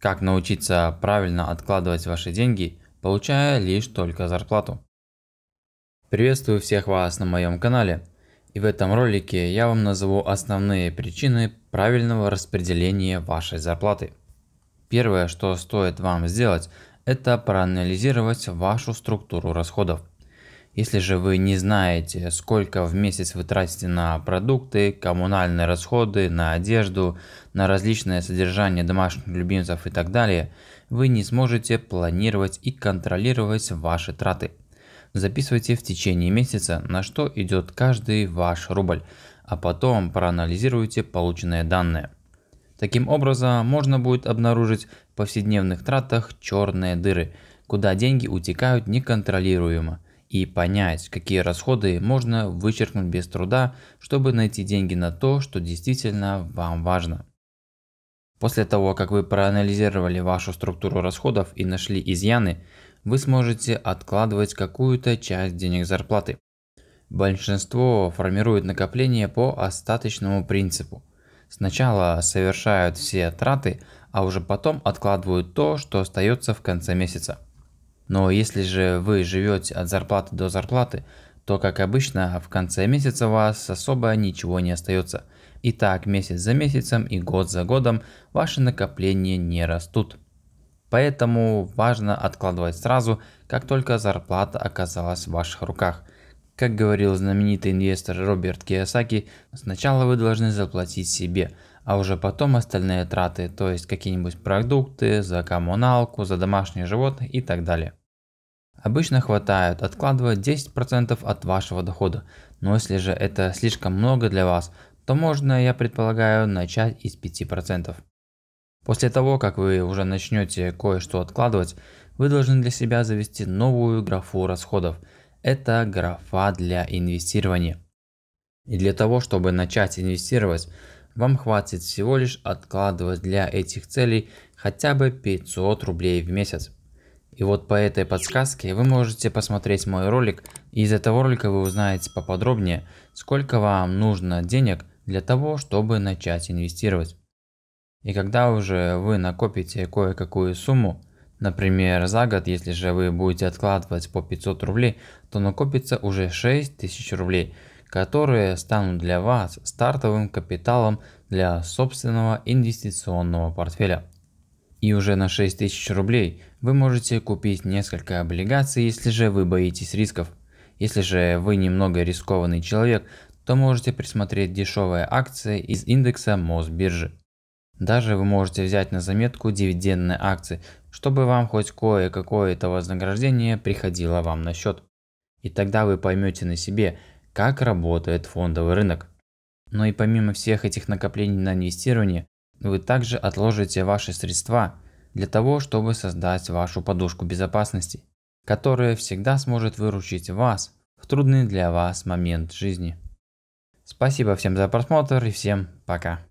Как научиться правильно откладывать ваши деньги, получая лишь только зарплату. Приветствую всех вас на моем канале. И в этом ролике я вам назову основные причины правильного распределения вашей зарплаты. Первое, что стоит вам сделать, это проанализировать вашу структуру расходов. Если же вы не знаете, сколько в месяц вы тратите на продукты, коммунальные расходы, на одежду, на различное содержание домашних любимцев и так далее, вы не сможете планировать и контролировать ваши траты. Записывайте в течение месяца, на что идет каждый ваш рубль, а потом проанализируйте полученные данные. Таким образом, можно будет обнаружить в повседневных тратах черные дыры, куда деньги утекают неконтролируемо – и понять, какие расходы можно вычеркнуть без труда, чтобы найти деньги на то, что действительно вам важно. После того, как вы проанализировали вашу структуру расходов и нашли изъяны, вы сможете откладывать какую-то часть денег зарплаты. Большинство формирует накопление по остаточному принципу. Сначала совершают все траты, а уже потом откладывают то, что остается в конце месяца. Но если же вы живете от зарплаты до зарплаты, то, как обычно, в конце месяца у вас особо ничего не остается. И так месяц за месяцем и год за годом ваши накопления не растут. Поэтому важно откладывать сразу, как только зарплата оказалась в ваших руках. Как говорил знаменитый инвестор Роберт Киосаки, сначала вы должны заплатить себе, а уже потом остальные траты, то есть какие-нибудь продукты, за коммуналку, за домашних животных и так далее. Обычно хватает, откладывать 10% от вашего дохода, но если же это слишком много для вас, то можно, я предполагаю, начать из 5%. После того, как вы уже начнете кое-что откладывать, вы должны для себя завести новую графу расходов. Это графа для инвестирования. И для того, чтобы начать инвестировать, вам хватит всего лишь откладывать для этих целей хотя бы 500 рублей в месяц. И вот по этой подсказке вы можете посмотреть мой ролик, и из этого ролика вы узнаете поподробнее, сколько вам нужно денег для того, чтобы начать инвестировать. И когда уже вы накопите кое-какую сумму, например за год, если же вы будете откладывать по 500 рублей, то накопится уже 6000 рублей, которые станут для вас стартовым капиталом для собственного инвестиционного портфеля. И уже на 6000 рублей вы можете купить несколько облигаций, если же вы боитесь рисков. Если же вы немного рискованный человек, то можете присмотреть дешевые акции из индекса Мосбиржи. Даже вы можете взять на заметку дивидендные акции, чтобы вам хоть кое-какое-то вознаграждение приходило вам на счет. И тогда вы поймете на себе, как работает фондовый рынок. Но и помимо всех этих накоплений на инвестирование, вы также отложите ваши средства для того, чтобы создать вашу подушку безопасности, которая всегда сможет выручить вас в трудный для вас момент жизни. Спасибо всем за просмотр и всем пока.